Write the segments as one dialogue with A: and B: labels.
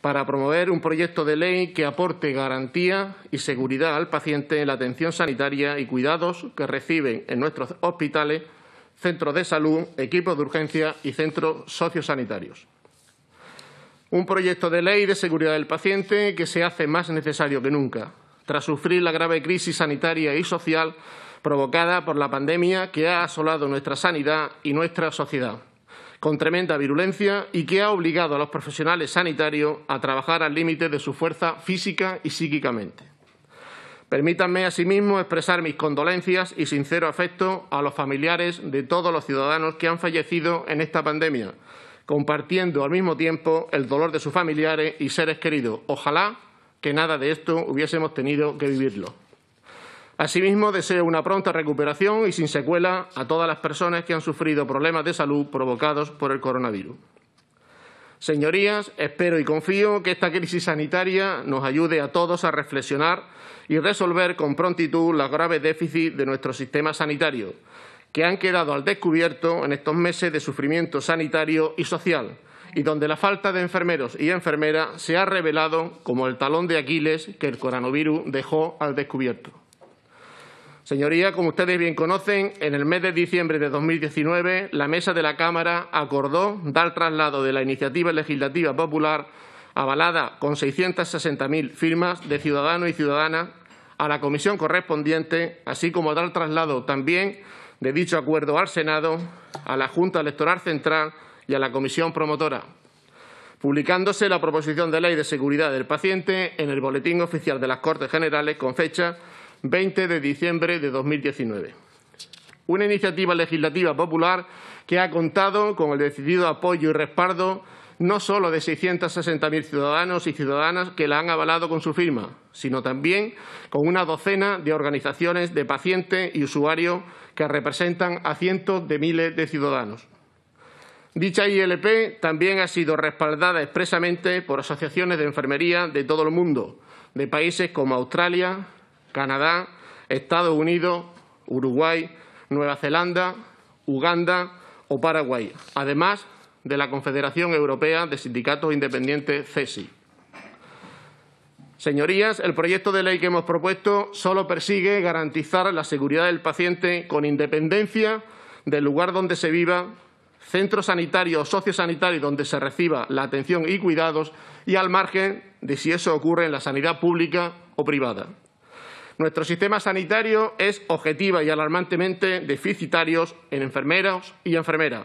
A: para promover un proyecto de ley que aporte garantía y seguridad al paciente en la atención sanitaria y cuidados que reciben en nuestros hospitales, centros de salud, equipos de urgencia y centros sociosanitarios. Un proyecto de ley de seguridad del paciente que se hace más necesario que nunca, tras sufrir la grave crisis sanitaria y social provocada por la pandemia que ha asolado nuestra sanidad y nuestra sociedad con tremenda virulencia y que ha obligado a los profesionales sanitarios a trabajar al límite de su fuerza física y psíquicamente. Permítanme asimismo expresar mis condolencias y sincero afecto a los familiares de todos los ciudadanos que han fallecido en esta pandemia, compartiendo al mismo tiempo el dolor de sus familiares y seres queridos. Ojalá que nada de esto hubiésemos tenido que vivirlo. Asimismo, deseo una pronta recuperación y sin secuela a todas las personas que han sufrido problemas de salud provocados por el coronavirus. Señorías, espero y confío que esta crisis sanitaria nos ayude a todos a reflexionar y resolver con prontitud los graves déficits de nuestro sistema sanitario, que han quedado al descubierto en estos meses de sufrimiento sanitario y social, y donde la falta de enfermeros y enfermeras se ha revelado como el talón de Aquiles que el coronavirus dejó al descubierto. Señoría, como ustedes bien conocen, en el mes de diciembre de 2019, la Mesa de la Cámara acordó dar traslado de la iniciativa legislativa popular avalada con 660.000 firmas de ciudadanos y ciudadanas a la comisión correspondiente, así como dar traslado también de dicho acuerdo al Senado, a la Junta Electoral Central y a la comisión promotora, publicándose la proposición de ley de seguridad del paciente en el Boletín Oficial de las Cortes Generales con fecha 20 de diciembre de 2019. Una iniciativa legislativa popular que ha contado con el decidido apoyo y respaldo no solo de 660.000 ciudadanos y ciudadanas que la han avalado con su firma, sino también con una docena de organizaciones de pacientes y usuarios que representan a cientos de miles de ciudadanos. Dicha ILP también ha sido respaldada expresamente por asociaciones de enfermería de todo el mundo, de países como Australia, Canadá, Estados Unidos, Uruguay, Nueva Zelanda, Uganda o Paraguay, además de la Confederación Europea de Sindicatos Independientes CESI. Señorías, el proyecto de ley que hemos propuesto solo persigue garantizar la seguridad del paciente con independencia del lugar donde se viva, centro sanitario o sociosanitario donde se reciba la atención y cuidados y al margen de si eso ocurre en la sanidad pública o privada. Nuestro sistema sanitario es objetiva y alarmantemente deficitario en enfermeros y enfermeras.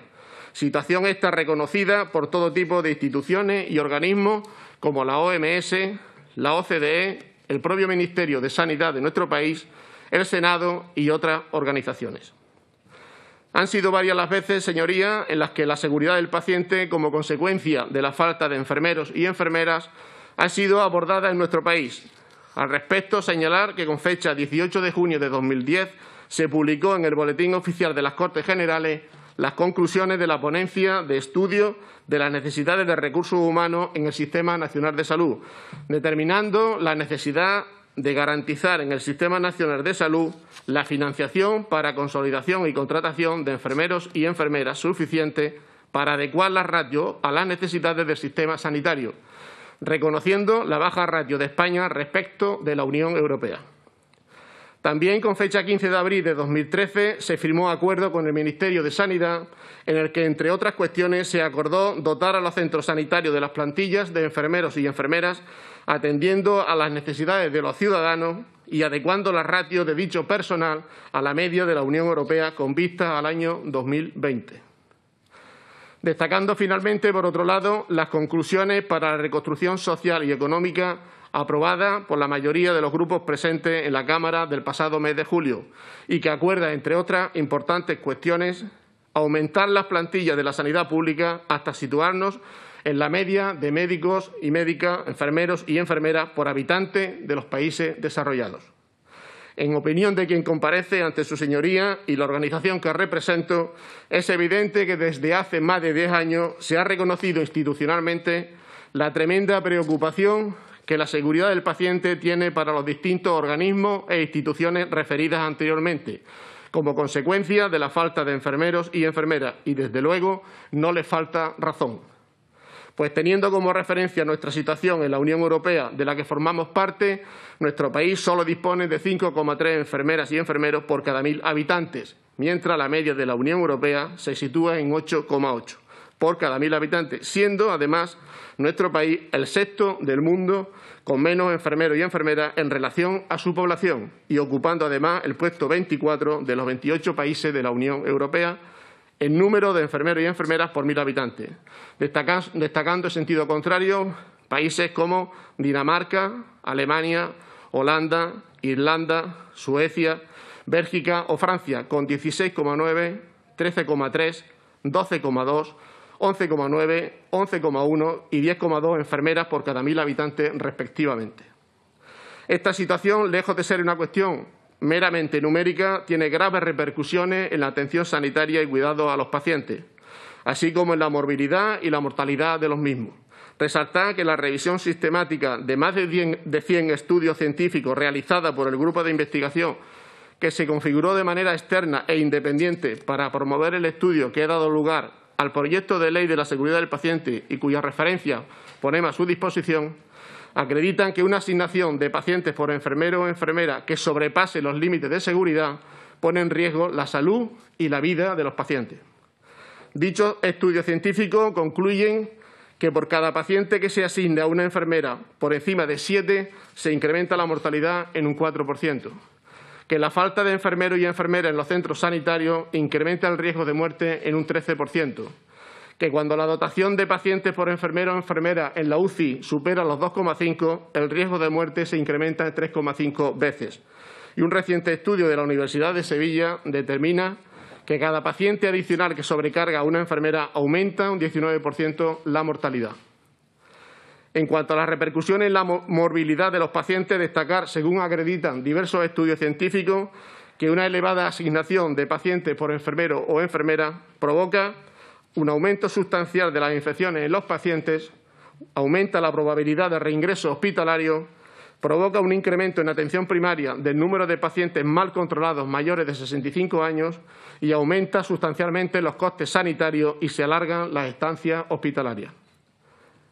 A: Situación esta reconocida por todo tipo de instituciones y organismos como la OMS, la OCDE, el propio Ministerio de Sanidad de nuestro país, el Senado y otras organizaciones. Han sido varias las veces, señorías, en las que la seguridad del paciente, como consecuencia de la falta de enfermeros y enfermeras, ha sido abordada en nuestro país, al respecto, señalar que con fecha 18 de junio de 2010 se publicó en el Boletín Oficial de las Cortes Generales las conclusiones de la ponencia de estudio de las necesidades de recursos humanos en el Sistema Nacional de Salud, determinando la necesidad de garantizar en el Sistema Nacional de Salud la financiación para consolidación y contratación de enfermeros y enfermeras suficientes para adecuar la radio a las necesidades del sistema sanitario, reconociendo la baja ratio de España respecto de la Unión Europea. También con fecha 15 de abril de 2013 se firmó acuerdo con el Ministerio de Sanidad en el que, entre otras cuestiones, se acordó dotar a los centros sanitarios de las plantillas de enfermeros y enfermeras atendiendo a las necesidades de los ciudadanos y adecuando la ratio de dicho personal a la media de la Unión Europea con vistas al año 2020. Destacando finalmente, por otro lado, las conclusiones para la reconstrucción social y económica aprobada por la mayoría de los grupos presentes en la Cámara del pasado mes de julio y que acuerda, entre otras importantes cuestiones, aumentar las plantillas de la sanidad pública hasta situarnos en la media de médicos y médicas, enfermeros y enfermeras por habitante de los países desarrollados. En opinión de quien comparece ante su señoría y la organización que represento, es evidente que desde hace más de diez años se ha reconocido institucionalmente la tremenda preocupación que la seguridad del paciente tiene para los distintos organismos e instituciones referidas anteriormente, como consecuencia de la falta de enfermeros y enfermeras, y desde luego no le falta razón. Pues teniendo como referencia nuestra situación en la Unión Europea, de la que formamos parte, nuestro país solo dispone de 5,3 enfermeras y enfermeros por cada mil habitantes, mientras la media de la Unión Europea se sitúa en 8,8 por cada mil habitantes, siendo además nuestro país el sexto del mundo con menos enfermeros y enfermeras en relación a su población y ocupando además el puesto 24 de los 28 países de la Unión Europea el número de enfermeros y enfermeras por mil habitantes, destacando en sentido contrario países como Dinamarca, Alemania, Holanda, Irlanda, Suecia, Bélgica o Francia, con 16,9, 13,3, 12,2, 11,9, 11,1 y 10,2 enfermeras por cada mil habitantes respectivamente. Esta situación, lejos de ser una cuestión meramente numérica tiene graves repercusiones en la atención sanitaria y cuidado a los pacientes, así como en la morbilidad y la mortalidad de los mismos. Resalta que la revisión sistemática de más de 100 estudios científicos realizada por el grupo de investigación que se configuró de manera externa e independiente para promover el estudio que ha dado lugar al proyecto de ley de la seguridad del paciente y cuya referencia ponemos a su disposición, acreditan que una asignación de pacientes por enfermero o enfermera que sobrepase los límites de seguridad pone en riesgo la salud y la vida de los pacientes. Dichos estudios científicos concluyen que por cada paciente que se asigne a una enfermera por encima de siete se incrementa la mortalidad en un 4%, que la falta de enfermeros y enfermeras en los centros sanitarios incrementa el riesgo de muerte en un 13%, que cuando la dotación de pacientes por enfermero o enfermera en la UCI supera los 2,5, el riesgo de muerte se incrementa en 3,5 veces. Y un reciente estudio de la Universidad de Sevilla determina que cada paciente adicional que sobrecarga a una enfermera aumenta un 19% la mortalidad. En cuanto a las repercusiones en la morbilidad de los pacientes, destacar, según acreditan diversos estudios científicos, que una elevada asignación de pacientes por enfermero o enfermera provoca un aumento sustancial de las infecciones en los pacientes aumenta la probabilidad de reingreso hospitalario, provoca un incremento en atención primaria del número de pacientes mal controlados mayores de 65 años y aumenta sustancialmente los costes sanitarios y se alargan las estancias hospitalarias.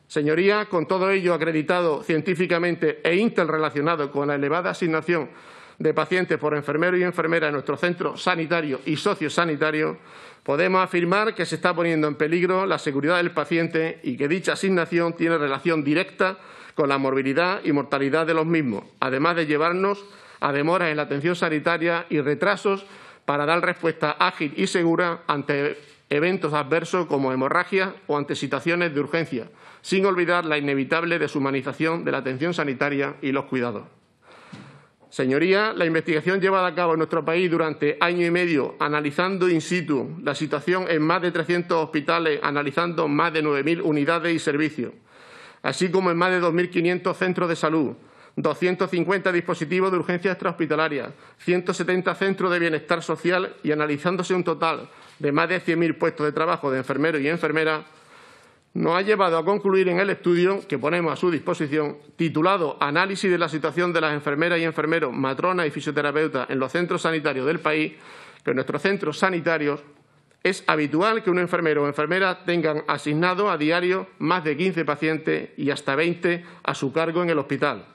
A: Señorías, con todo ello acreditado científicamente e interrelacionado con la elevada asignación de pacientes por enfermeros y enfermeras en nuestro centro sanitario y sociosanitario, podemos afirmar que se está poniendo en peligro la seguridad del paciente y que dicha asignación tiene relación directa con la morbilidad y mortalidad de los mismos, además de llevarnos a demoras en la atención sanitaria y retrasos para dar respuesta ágil y segura ante eventos adversos como hemorragias o ante situaciones de urgencia, sin olvidar la inevitable deshumanización de la atención sanitaria y los cuidados. Señorías, la investigación llevada a cabo en nuestro país durante año y medio, analizando in situ la situación en más de 300 hospitales, analizando más de 9.000 unidades y servicios, así como en más de 2.500 centros de salud, 250 dispositivos de urgencia extrahospitalaria, 170 centros de bienestar social y analizándose un total de más de 100.000 puestos de trabajo de enfermeros y enfermeras, nos ha llevado a concluir en el estudio que ponemos a su disposición, titulado Análisis de la situación de las enfermeras y enfermeros, matronas y fisioterapeutas en los centros sanitarios del país, que en nuestros centros sanitarios es habitual que un enfermero o enfermera tengan asignado a diario más de 15 pacientes y hasta 20 a su cargo en el hospital,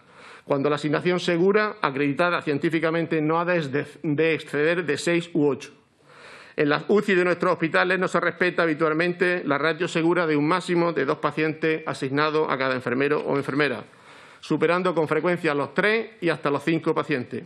A: cuando la asignación segura, acreditada científicamente, no ha de exceder de 6 u 8. En las UCI de nuestros hospitales no se respeta habitualmente la ratio segura de un máximo de dos pacientes asignados a cada enfermero o enfermera, superando con frecuencia los tres y hasta los cinco pacientes.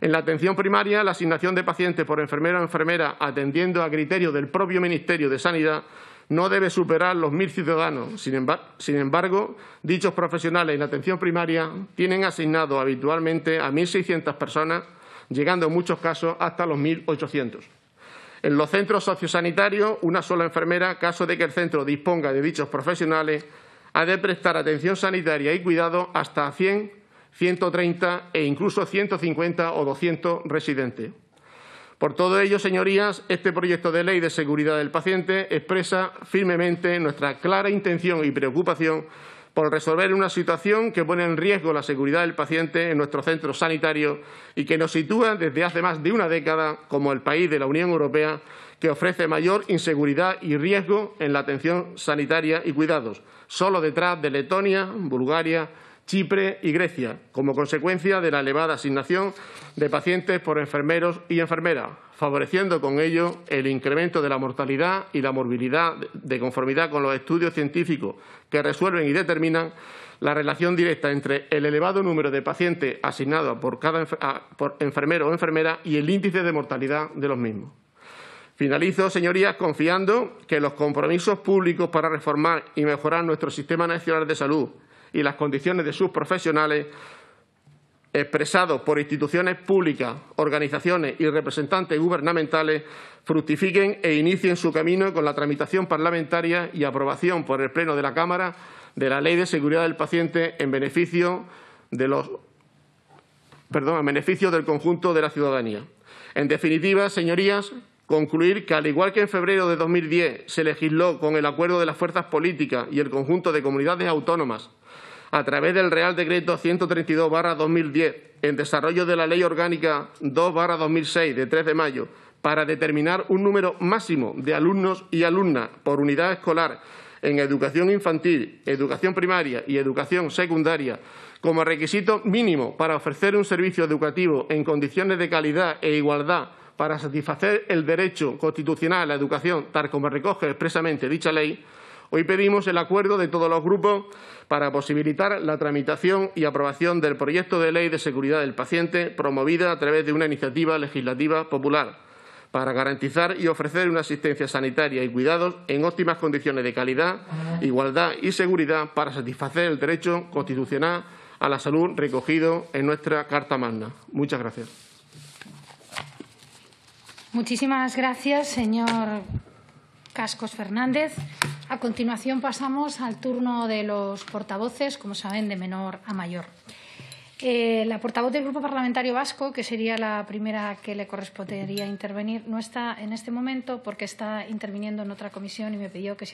A: En la atención primaria, la asignación de pacientes por enfermero o enfermera atendiendo a criterios del propio Ministerio de Sanidad no debe superar los mil ciudadanos. Sin embargo, dichos profesionales en atención primaria tienen asignados habitualmente a 1.600 personas, llegando en muchos casos hasta los 1.800. En los centros sociosanitarios, una sola enfermera, caso de que el centro disponga de dichos profesionales, ha de prestar atención sanitaria y cuidado hasta 100, 130 e incluso 150 o 200 residentes. Por todo ello, señorías, este proyecto de ley de seguridad del paciente expresa firmemente nuestra clara intención y preocupación por resolver una situación que pone en riesgo la seguridad del paciente en nuestro centro sanitario y que nos sitúa desde hace más de una década como el país de la Unión Europea que ofrece mayor inseguridad y riesgo en la atención sanitaria y cuidados, solo detrás de Letonia, Bulgaria, Chipre y Grecia, como consecuencia de la elevada asignación de pacientes por enfermeros y enfermeras, favoreciendo con ello el incremento de la mortalidad y la morbilidad de conformidad con los estudios científicos que resuelven y determinan la relación directa entre el elevado número de pacientes asignados por cada enfermero o enfermera y el índice de mortalidad de los mismos. Finalizo, señorías, confiando que los compromisos públicos para reformar y mejorar nuestro sistema nacional de salud y las condiciones de sus profesionales expresados por instituciones públicas, organizaciones y representantes gubernamentales fructifiquen e inicien su camino con la tramitación parlamentaria y aprobación por el Pleno de la Cámara de la Ley de Seguridad del Paciente en beneficio, de los, perdón, beneficio del conjunto de la ciudadanía. En definitiva, señorías, concluir que, al igual que en febrero de 2010 se legisló con el acuerdo de las fuerzas políticas y el conjunto de comunidades autónomas a través del Real Decreto 132-2010, en desarrollo de la Ley Orgánica 2-2006, de 3 de mayo, para determinar un número máximo de alumnos y alumnas por unidad escolar en educación infantil, educación primaria y educación secundaria como requisito mínimo para ofrecer un servicio educativo en condiciones de calidad e igualdad para satisfacer el derecho constitucional a la educación, tal como recoge expresamente dicha ley, Hoy pedimos el acuerdo de todos los grupos para posibilitar la tramitación y aprobación del proyecto de ley de seguridad del paciente promovida a través de una iniciativa legislativa popular para garantizar y ofrecer una asistencia sanitaria y cuidados en óptimas condiciones de calidad, igualdad y seguridad para satisfacer el derecho constitucional a la salud recogido en nuestra Carta Magna. Muchas gracias. Muchísimas gracias, señor Cascos Fernández. A continuación pasamos al turno de los portavoces, como saben, de menor a mayor. Eh, la portavoz del Grupo Parlamentario Vasco, que sería la primera que le correspondería intervenir, no está en este momento porque está interviniendo en otra comisión y me pidió que